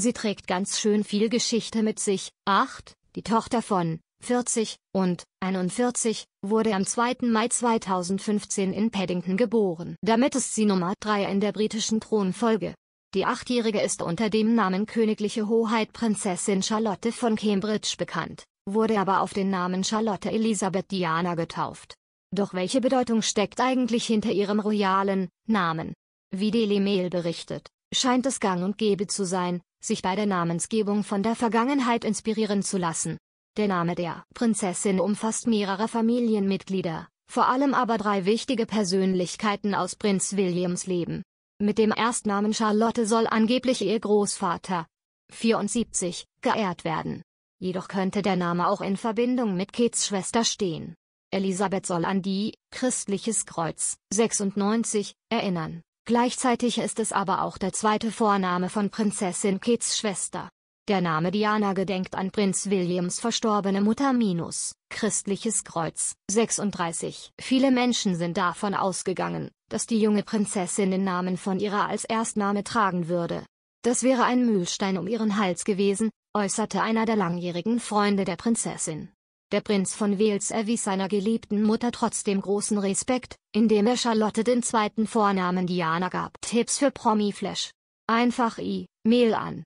Sie trägt ganz schön viel Geschichte mit sich. 8. Die Tochter von 40 und 41 wurde am 2. Mai 2015 in Paddington geboren. Damit ist sie Nummer 3 in der britischen Thronfolge. Die Achtjährige ist unter dem Namen Königliche Hoheit Prinzessin Charlotte von Cambridge bekannt, wurde aber auf den Namen Charlotte Elisabeth Diana getauft. Doch welche Bedeutung steckt eigentlich hinter ihrem royalen Namen? Wie Daily Mail berichtet, scheint es gang und gäbe zu sein, sich bei der Namensgebung von der Vergangenheit inspirieren zu lassen. Der Name der Prinzessin umfasst mehrere Familienmitglieder, vor allem aber drei wichtige Persönlichkeiten aus Prinz Williams Leben. Mit dem Erstnamen Charlotte soll angeblich ihr Großvater, 74, geehrt werden. Jedoch könnte der Name auch in Verbindung mit Kates Schwester stehen. Elisabeth soll an die, christliches Kreuz, 96, erinnern. Gleichzeitig ist es aber auch der zweite Vorname von Prinzessin Kates Schwester. Der Name Diana gedenkt an Prinz Williams verstorbene Mutter minus, christliches Kreuz, 36. Viele Menschen sind davon ausgegangen, dass die junge Prinzessin den Namen von ihrer als Erstname tragen würde. Das wäre ein Mühlstein um ihren Hals gewesen, äußerte einer der langjährigen Freunde der Prinzessin. Der Prinz von Wales erwies seiner geliebten Mutter trotzdem großen Respekt, indem er Charlotte den zweiten Vornamen Diana gab. Tipps für Promi-Flash. Einfach i, Mehl an